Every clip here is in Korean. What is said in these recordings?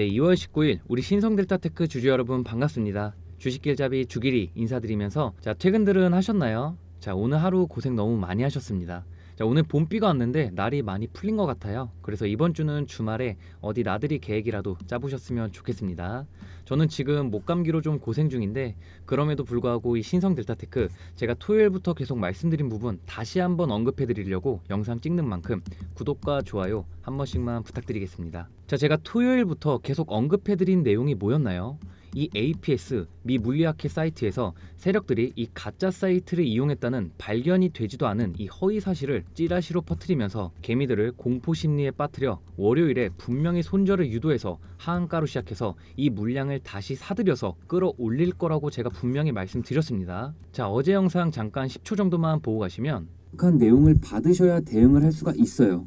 네, 2월 19일 우리 신성델타테크 주주 여러분 반갑습니다. 주식길잡이 주길이 인사드리면서 자 퇴근들은 하셨나요? 자 오늘 하루 고생 너무 많이 하셨습니다. 자, 오늘 봄비가 왔는데 날이 많이 풀린 것 같아요. 그래서 이번 주는 주말에 어디 나들이 계획이라도 짜보셨으면 좋겠습니다. 저는 지금 목감기로 좀 고생 중인데 그럼에도 불구하고 이 신성 델타테크 제가 토요일부터 계속 말씀드린 부분 다시 한번 언급해 드리려고 영상 찍는 만큼 구독과 좋아요 한 번씩만 부탁드리겠습니다. 자, 제가 토요일부터 계속 언급해 드린 내용이 뭐였나요? 이 APS 미 물리학회 사이트에서 세력들이 이 가짜 사이트를 이용했다는 발견이 되지도 않은 이 허위 사실을 찌라시로 퍼뜨리면서 개미들을 공포 심리에 빠뜨려 월요일에 분명히 손절을 유도해서 하한가로 시작해서 이 물량을 다시 사들여서 끌어올릴 거라고 제가 분명히 말씀드렸습니다. 자 어제 영상 잠깐 10초 정도만 보고 가시면 북한 내용을 받으셔야 대응을 할 수가 있어요.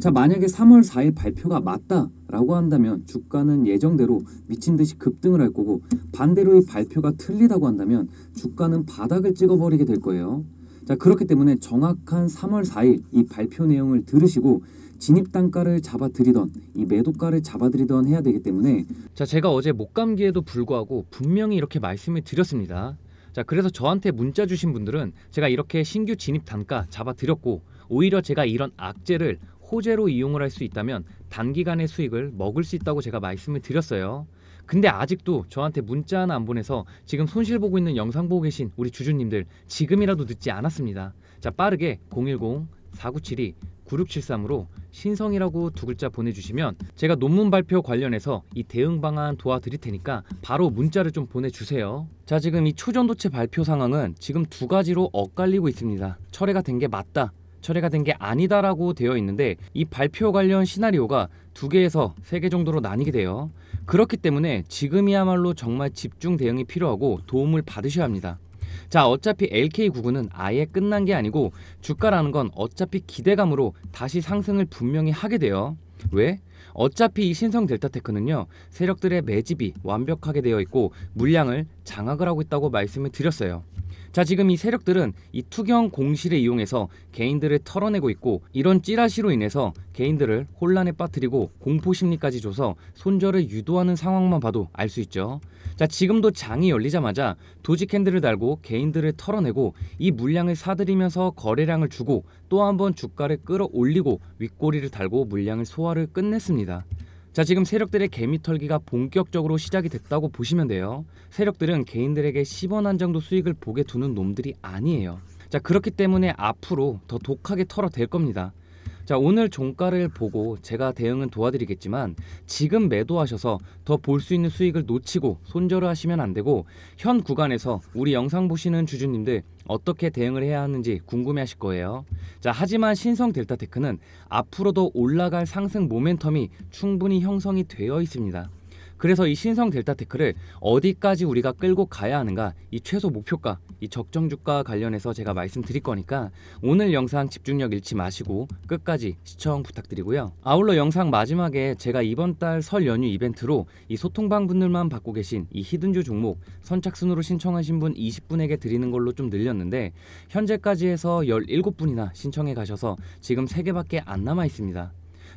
자 만약에 3월 4일 발표가 맞다라고 한다면 주가는 예정대로 미친 듯이 급등을 할 거고 반대로 이 발표가 틀리다고 한다면 주가는 바닥을 찍어버리게 될 거예요. 자 그렇기 때문에 정확한 3월 4일 이 발표 내용을 들으시고 진입 단가를 잡아들이던 이 매도가를 잡아들이던 해야 되기 때문에 자 제가 어제 못 감기에도 불구하고 분명히 이렇게 말씀을 드렸습니다. 자 그래서 저한테 문자 주신 분들은 제가 이렇게 신규 진입 단가 잡아드렸고 오히려 제가 이런 악재를 호재로 이용을 할 수 있다면 단기간의 수익을 먹을 수 있다고 제가 말씀을 드렸어요. 근데 아직도 저한테 문자 하나 안 보내서 지금 손실 보고 있는 영상 보고 계신 우리 주주님들 지금이라도 늦지 않았습니다. 자 빠르게 010-4972-9673으로 신성이라고 두 글자 보내주시면 제가 논문 발표 관련해서 이 대응 방안 도와드릴 테니까 바로 문자를 좀 보내주세요. 자 지금 이 초전도체 발표 상황은 지금 두 가지로 엇갈리고 있습니다. 철회가 된 게 맞다. 처리가된게 아니다라고 되어 있는데 이 발표 관련 시나리오가 두 개에서 세 개 정도로 나뉘게 돼요. 그렇기 때문에 지금이야말로 정말 집중 대응이 필요하고 도움을 받으셔야 합니다. 자, 어차피 LK99는 아예 끝난 게 아니고 주가라는 건 어차피 기대감으로 다시 상승을 분명히 하게 돼요. 왜? 어차피 이 신성 델타테크는요 세력들의 매집이 완벽하게 되어 있고 물량을 장악을 하고 있다고 말씀을 드렸어요 자 지금 이 세력들은 이 투경 공실을 이용해서 개인들을 털어내고 있고 이런 찌라시로 인해서 개인들을 혼란에 빠뜨리고 공포심리까지 줘서 손절을 유도하는 상황만 봐도 알 수 있죠. 자 지금도 장이 열리자마자 도지캔들을 달고 개인들을 털어내고 이 물량을 사들이면서 거래량을 주고 또 한번 주가를 끌어올리고 윗꼬리를 달고 물량을 소화를 끝냈습니다. 자 지금 세력들의 개미털기가 본격적으로 시작이 됐다고 보시면 돼요. 세력들은 개인들에게 10원 한정도 수익을 보게 두는 놈들이 아니에요. 자 그렇기 때문에 앞으로 더 독하게 털어댈 겁니다. 자, 오늘 종가를 보고 제가 대응은 도와드리겠지만 지금 매도하셔서 더 볼 수 있는 수익을 놓치고 손절을 하시면 안 되고 현 구간에서 우리 영상 보시는 주주님들 어떻게 대응을 해야 하는지 궁금해 하실 거예요. 자, 하지만 신성 델타테크는 앞으로도 올라갈 상승 모멘텀이 충분히 형성이 되어 있습니다. 그래서 이 신성 델타 테크를 어디까지 우리가 끌고 가야 하는가 이 최소 목표가 이 적정 주가 관련해서 제가 말씀드릴 거니까 오늘 영상 집중력 잃지 마시고 끝까지 시청 부탁드리고요. 아울러 영상 마지막에 제가 이번 달 설 연휴 이벤트로 이 소통방 분들만 받고 계신 이 히든주 종목 선착순으로 신청하신 분 20분에게 드리는 걸로 좀 늘렸는데 현재까지 해서 17분이나 신청해 가셔서 지금 3개밖에 안 남아 있습니다.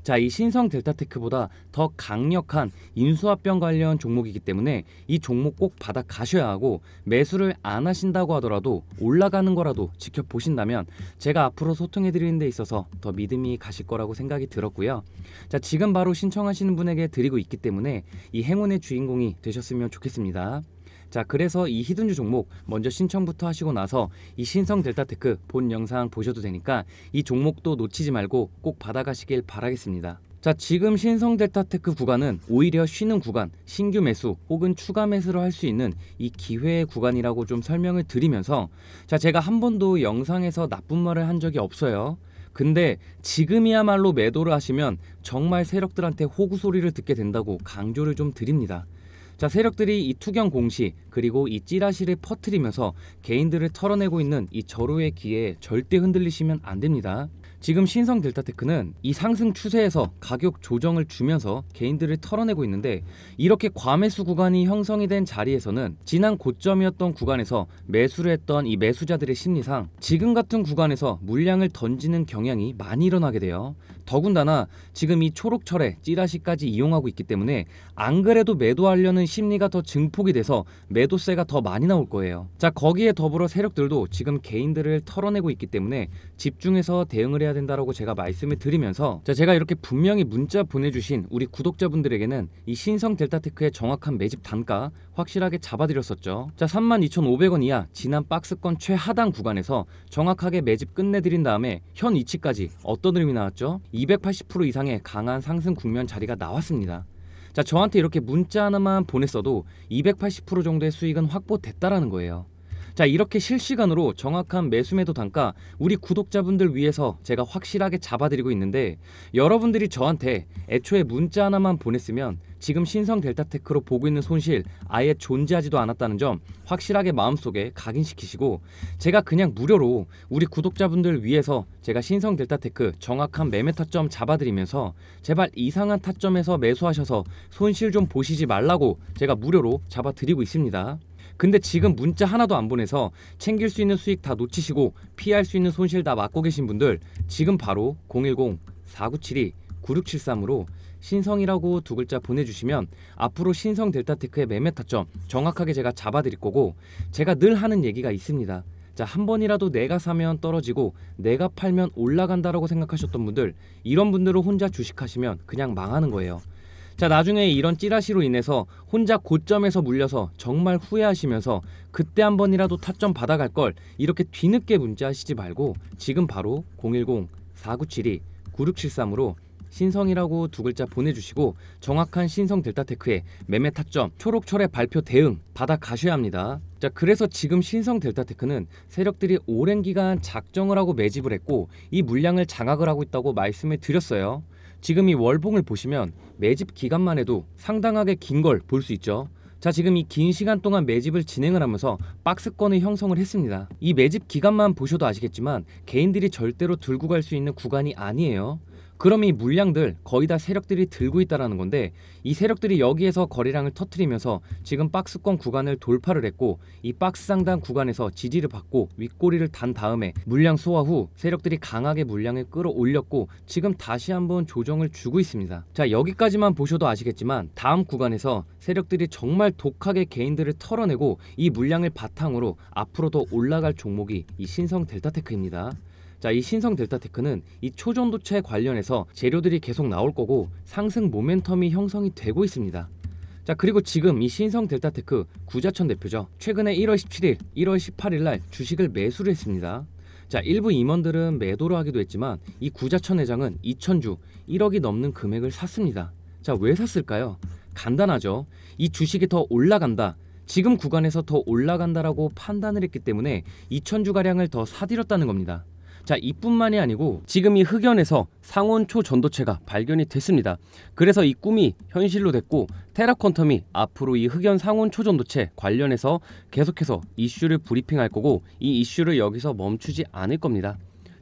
자, 이 신성 델타테크보다 더 강력한 인수합병 관련 종목이기 때문에 이 종목 꼭 받아 가셔야 하고 매수를 안 하신다고 하더라도 올라가는 거라도 지켜보신다면 제가 앞으로 소통해 드리는 데 있어서 더 믿음이 가실 거라고 생각이 들었고요. 자, 지금 바로 신청하시는 분에게 드리고 있기 때문에 이 행운의 주인공이 되셨으면 좋겠습니다. 자 그래서 이 히든주 종목 먼저 신청부터 하시고 나서 이 신성 델타테크 본 영상 보셔도 되니까 이 종목도 놓치지 말고 꼭 받아가시길 바라겠습니다. 자 지금 신성 델타테크 구간은 오히려 쉬는 구간, 신규 매수 혹은 추가 매수를 할 수 있는 이 기회의 구간이라고 좀 설명을 드리면서 자 제가 한 번도 영상에서 나쁜 말을 한 적이 없어요. 근데 지금이야말로 매도를 하시면 정말 세력들한테 호구 소리를 듣게 된다고 강조를 좀 드립니다. 자, 세력들이 이 투경 공시 그리고 이 찌라시를 퍼뜨리면서 개인들을 털어내고 있는 이 절호의 기에 절대 흔들리시면 안 됩니다. 지금 신성 델타테크는 이 상승 추세에서 가격 조정을 주면서 개인들을 털어내고 있는데 이렇게 과매수 구간이 형성이 된 자리에서는 지난 고점이었던 구간에서 매수를 했던 이 매수자들의 심리상 지금 같은 구간에서 물량을 던지는 경향이 많이 일어나게 돼요. 더군다나 지금 이 초록철에 찌라시까지 이용하고 있기 때문에 안 그래도 매도하려는 심리가 더 증폭이 돼서 매도세가 더 많이 나올 거예요. 자 거기에 더불어 세력들도 지금 개인들을 털어내고 있기 때문에 집중해서 대응을 해야 된다라고 제가 말씀을 드리면서 자 제가 이렇게 분명히 문자 보내주신 우리 구독자분들에게는 이 신성 델타테크의 정확한 매집 단가 확실하게 잡아드렸었죠. 자 32,500원 이하 지난 박스권 최하단 구간에서 정확하게 매집 끝내드린 다음에 현 이치까지 어떤 흐름이 나왔죠? 280% 이상의 강한 상승 국면 자리가 나왔습니다. 자 저한테 이렇게 문자 하나만 보냈어도 280% 정도의 수익은 확보됐다라는 거예요. 자 이렇게 실시간으로 정확한 매수매도 단가 우리 구독자분들 위해서 제가 확실하게 잡아드리고 있는데 여러분들이 저한테 애초에 문자 하나만 보냈으면 지금 신성 델타테크로 보고 있는 손실 아예 존재하지도 않았다는 점 확실하게 마음속에 각인시키시고 제가 그냥 무료로 우리 구독자분들 위해서 제가 신성 델타테크 정확한 매매 타점 잡아드리면서 제발 이상한 타점에서 매수하셔서 손실 좀 보시지 말라고 제가 무료로 잡아드리고 있습니다. 근데 지금 문자 하나도 안 보내서 챙길 수 있는 수익 다 놓치시고 피할 수 있는 손실 다 막고 계신 분들 지금 바로 010-4972-9673으로 신성이라고 두 글자 보내주시면 앞으로 신성 델타테크의 매매 타점 정확하게 제가 잡아드릴 거고 제가 늘 하는 얘기가 있습니다. 자, 한 번이라도 내가 사면 떨어지고 내가 팔면 올라간다라고 생각하셨던 분들 이런 분들을 혼자 주식하시면 그냥 망하는 거예요. 자, 나중에 이런 찌라시로 인해서 혼자 고점에서 물려서 정말 후회하시면서 그때 한 번이라도 타점 받아갈 걸 이렇게 뒤늦게 문자하시지 말고 지금 바로 010-4972-9673으로 신성이라고 두 글자 보내주시고 정확한 신성 델타테크의 매매 타점 초록철의 발표 대응 받아 가셔야 합니다. 자 그래서 지금 신성 델타테크는 세력들이 오랜 기간 작정을 하고 매집을 했고 이 물량을 장악을 하고 있다고 말씀을 드렸어요. 지금 이 월봉을 보시면 매집 기간만 해도 상당하게 긴 걸 볼 수 있죠. 자 지금 이 긴 시간 동안 매집을 진행을 하면서 박스권을 형성을 했습니다. 이 매집 기간만 보셔도 아시겠지만 개인들이 절대로 들고 갈 수 있는 구간이 아니에요. 그럼 이 물량들 거의 다 세력들이 들고 있다라는 건데 이 세력들이 여기에서 거래량을 터트리면서 지금 박스권 구간을 돌파를 했고 이 박스 상단 구간에서 지지를 받고 윗꼬리를 단 다음에 물량 소화 후 세력들이 강하게 물량을 끌어올렸고 지금 다시 한번 조정을 주고 있습니다. 자 여기까지만 보셔도 아시겠지만 다음 구간에서 세력들이 정말 독하게 개인들을 털어내고 이 물량을 바탕으로 앞으로 더 올라갈 종목이 이 신성 델타테크입니다. 자, 이 신성 델타테크는 이 초전도체 관련해서 재료들이 계속 나올 거고 상승 모멘텀이 형성이 되고 있습니다. 자 그리고 지금 이 신성 델타테크 구자천 대표죠. 최근에 1월 17일, 1월 18일 날 주식을 매수를 했습니다. 자 일부 임원들은 매도를 하기도 했지만 이 구자천 회장은 2천주 1억이 넘는 금액을 샀습니다. 자 왜 샀을까요? 간단하죠. 이 주식이 더 올라간다. 지금 구간에서 더 올라간다라고 판단을 했기 때문에 2천주가량을 더 사들였다는 겁니다. 자 이뿐만이 아니고 지금 이 흑연에서 상온초 전도체가 발견이 됐습니다. 그래서 이 꿈이 현실로 됐고 테라퀀텀이 앞으로 이 흑연 상온 초전도체 관련해서 계속해서 이슈를 브리핑할 거고 이 이슈를 여기서 멈추지 않을 겁니다.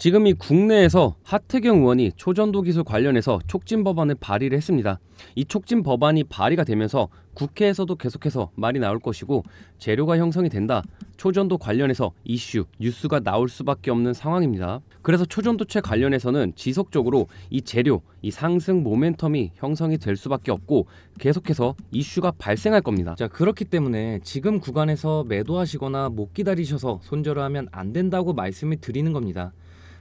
지금 이 국내에서 하태경 의원이 초전도 기술 관련해서 촉진 법안을 발의를 했습니다. 이 촉진 법안이 발의가 되면서 국회에서도 계속해서 말이 나올 것이고 재료가 형성이 된다. 초전도 관련해서 이슈, 뉴스가 나올 수밖에 없는 상황입니다. 그래서 초전도체 관련해서는 지속적으로 이 재료, 이 상승 모멘텀이 형성이 될 수밖에 없고 계속해서 이슈가 발생할 겁니다. 자, 그렇기 때문에 지금 구간에서 매도하시거나 못 기다리셔서 손절하면 을안 된다고 말씀을 드리는 겁니다.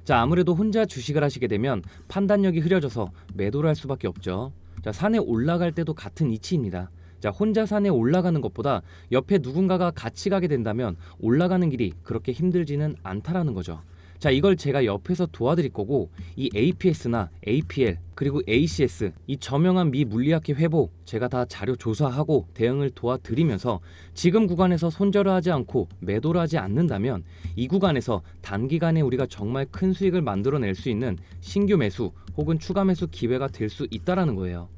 자 아무래도 혼자 주식을 하시게 되면 판단력이 흐려져서 매도를 할 수밖에 없죠. 자 산에 올라갈 때도 같은 이치입니다. 자 혼자 산에 올라가는 것보다 옆에 누군가가 같이 가게 된다면 올라가는 길이 그렇게 힘들지는 않다라는 거죠. 자 이걸 제가 옆에서 도와드릴 거고 이 APS나 APL 그리고 ACS 이 저명한 미 물리학회 회복 제가 다 자료 조사하고 대응을 도와드리면서 지금 구간에서 손절을 하지 않고 매도를 하지 않는다면 이 구간에서 단기간에 우리가 정말 큰 수익을 만들어낼 수 있는 신규 매수 혹은 추가 매수 기회가 될 수 있다라는 거예요.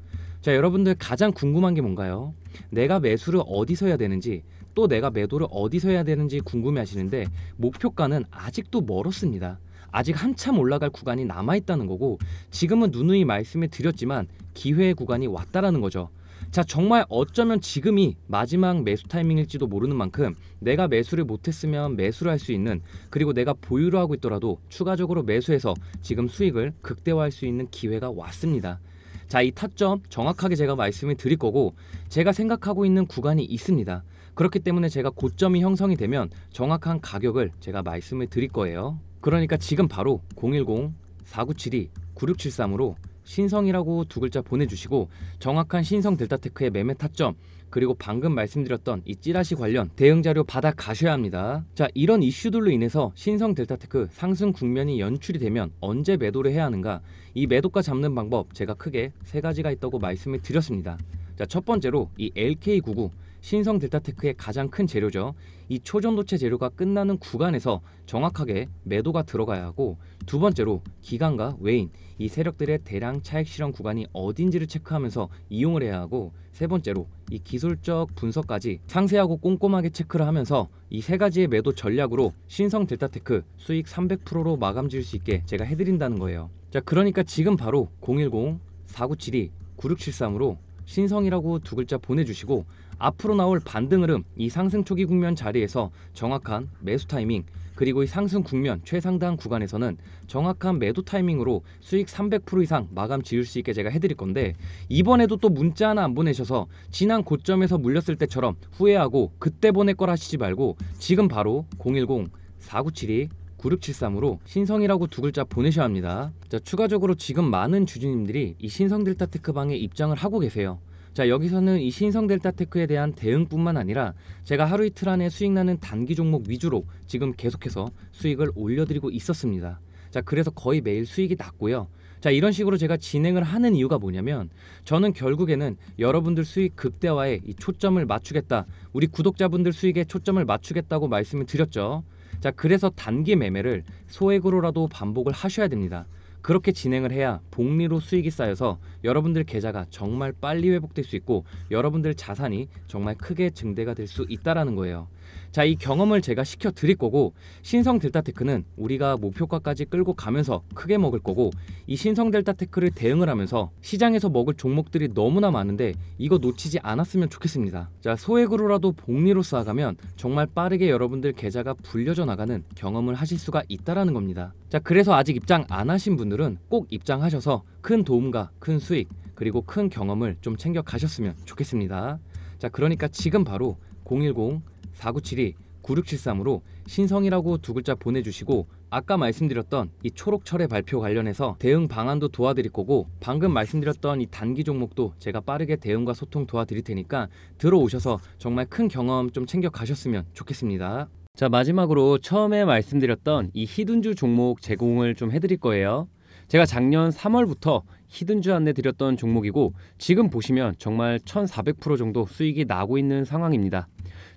자 여러분들 가장 궁금한 게 뭔가요? 내가 매수를 어디서 해야 되는지 또 내가 매도를 어디서 해야 되는지 궁금해 하시는데 목표가는 아직도 멀었습니다. 아직 한참 올라갈 구간이 남아있다는 거고 지금은 누누이 말씀해 드렸지만 기회의 구간이 왔다라는 거죠. 자 정말 어쩌면 지금이 마지막 매수 타이밍일지도 모르는 만큼 내가 매수를 못했으면 매수를 할 수 있는 그리고 내가 보유를 하고 있더라도 추가적으로 매수해서 지금 수익을 극대화할 수 있는 기회가 왔습니다. 자 이 타점 정확하게 제가 말씀을 드릴 거고 제가 생각하고 있는 구간이 있습니다. 그렇기 때문에 제가 고점이 형성이 되면 정확한 가격을 제가 말씀을 드릴 거예요. 그러니까 지금 바로 010-4972-9673으로 신성이라고 두 글자 보내주시고 정확한 신성 델타테크의 매매 타점 그리고 방금 말씀드렸던 이 찌라시 관련 대응 자료 받아 가셔야 합니다. 자 이런 이슈들로 인해서 신성 델타테크 상승 국면이 연출이 되면 언제 매도를 해야 하는가 이 매도가 잡는 방법 제가 크게 세 가지가 있다고 말씀을 드렸습니다. 자 첫 번째로 이 LK99 신성 델타테크의 가장 큰 재료죠. 이 초전도체 재료가 끝나는 구간에서 정확하게 매도가 들어가야 하고 두 번째로 기관과 외인 이 세력들의 대량 차익 실현 구간이 어딘지를 체크하면서 이용을 해야 하고 세 번째로 이 기술적 분석까지 상세하고 꼼꼼하게 체크를 하면서 이 세 가지의 매도 전략으로 신성 델타테크 수익 300%로 마감 지을 수 있게 제가 해드린다는 거예요. 자 그러니까 지금 바로 010 4972 9673으로 신성이라고 두 글자 보내주시고 앞으로 나올 반등 흐름, 이 상승 초기 국면 자리에서 정확한 매수 타이밍, 그리고 이 상승 국면 최상단 구간에서는 정확한 매도 타이밍으로 수익 300% 이상 마감 지을 수 있게 제가 해드릴 건데 이번에도 또 문자 하나 안 보내셔서 지난 고점에서 물렸을 때처럼 후회하고 그때 보낼 걸 하시지 말고 지금 바로 010-4972 9673으로 신성이라고 두 글자 보내셔야 합니다. 자, 추가적으로 지금 많은 주주님들이 이 신성 델타 테크방에 입장을 하고 계세요. 자 여기서는 이 신성 델타테크에 대한 대응뿐만 아니라 제가 하루 이틀 안에 수익 나는 단기 종목 위주로 지금 계속해서 수익을 올려드리고 있었습니다. 자 그래서 거의 매일 수익이 났고요. 자 이런 식으로 제가 진행을 하는 이유가 뭐냐면 저는 결국에는 여러분들 수익 극대화에 이 초점을 맞추겠다 우리 구독자분들 수익에 초점을 맞추겠다고 말씀을 드렸죠 자 그래서 단기 매매를 소액으로라도 반복을 하셔야 됩니다 그렇게 진행을 해야 복리로 수익이 쌓여서 여러분들 계좌가 정말 빨리 회복될 수 있고 여러분들 자산이 정말 크게 증대가 될 수 있다라는 거예요. 자, 이 경험을 제가 시켜 드릴 거고 신성 델타 테크는 우리가 목표가까지 끌고 가면서 크게 먹을 거고 이 신성 델타 테크를 대응을 하면서 시장에서 먹을 종목들이 너무나 많은데 이거 놓치지 않았으면 좋겠습니다. 자, 소액으로라도 복리로 쌓아가면 정말 빠르게 여러분들 계좌가 불려져 나가는 경험을 하실 수가 있다라는 겁니다. 자, 그래서 아직 입장 안 하신 분들은 꼭 입장하셔서 큰 도움과 큰 수익 그리고 큰 경험을 좀 챙겨 가셨으면 좋겠습니다. 자, 그러니까 지금 바로 010 4972-9673으로 신성이라고 두 글자 보내주시고 아까 말씀드렸던 이 초록철의 발표 관련해서 대응 방안도 도와드릴 거고 방금 말씀드렸던 이 단기 종목도 제가 빠르게 대응과 소통 도와드릴 테니까 들어오셔서 정말 큰 경험 좀 챙겨 가셨으면 좋겠습니다. 자 마지막으로 처음에 말씀드렸던 이 히든주 종목 제공을 좀 해드릴 거예요. 제가 작년 3월부터 히든주 안내 드렸던 종목이고 지금 보시면 정말 1400% 정도 수익이 나고 있는 상황입니다.